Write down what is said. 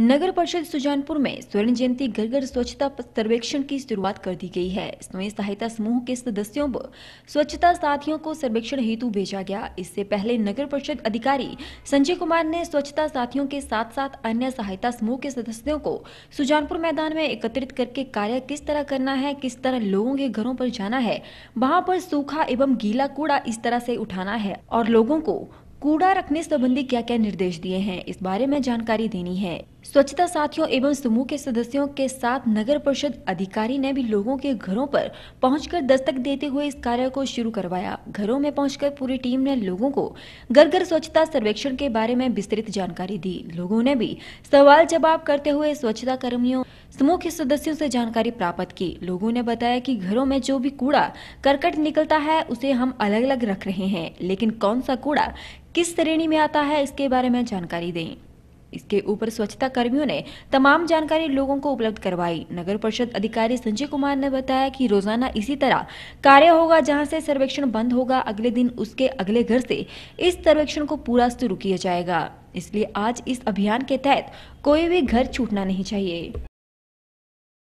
नगर परिषद सुजानपुर में स्वर्ण जयंती घर घर स्वच्छता सर्वेक्षण की शुरुआत कर दी गई है स्वयं सहायता समूह के सदस्यों व स्वच्छता साथियों को सर्वेक्षण हेतु भेजा गया इससे पहले नगर परिषद अधिकारी संजय कुमार ने स्वच्छता साथियों के साथ साथ अन्य सहायता समूह के सदस्यों को सुजानपुर मैदान में एकत्रित करके कार्य किस तरह करना है किस तरह लोगों के घरों पर जाना है वहाँ पर सूखा एवं गीला कूड़ा इस तरह से उठाना है और लोगों को कूड़ा रखने संबंधी क्या क्या निर्देश दिए हैं इस बारे में जानकारी देनी है स्वच्छता साथियों एवं समूह के सदस्यों के साथ नगर परिषद अधिकारी ने भी लोगों के घरों पर पहुंचकर दस्तक देते हुए इस कार्य को शुरू करवाया घरों में पहुंचकर पूरी टीम ने लोगों को घर घर स्वच्छता सर्वेक्षण के बारे में विस्तृत जानकारी दी लोगों ने भी सवाल जवाब करते हुए स्वच्छता कर्मियों समूह के सदस्यों से जानकारी प्राप्त की लोगों ने बताया कि घरों में जो भी कूड़ा करकट निकलता है उसे हम अलग अलग रख रहे हैं लेकिन कौन सा कूड़ा किस श्रेणी में आता है इसके बारे में जानकारी दें इसके ऊपर स्वच्छता कर्मियों ने तमाम जानकारी लोगों को उपलब्ध करवाई नगर परिषद अधिकारी संजय कुमार ने बताया कि रोजाना इसी तरह कार्य होगा जहां से सर्वेक्षण बंद होगा अगले दिन उसके अगले घर से इस सर्वेक्षण को पूरा शुरू किया जाएगा इसलिए आज इस अभियान के तहत कोई भी घर छूटना नहीं चाहिए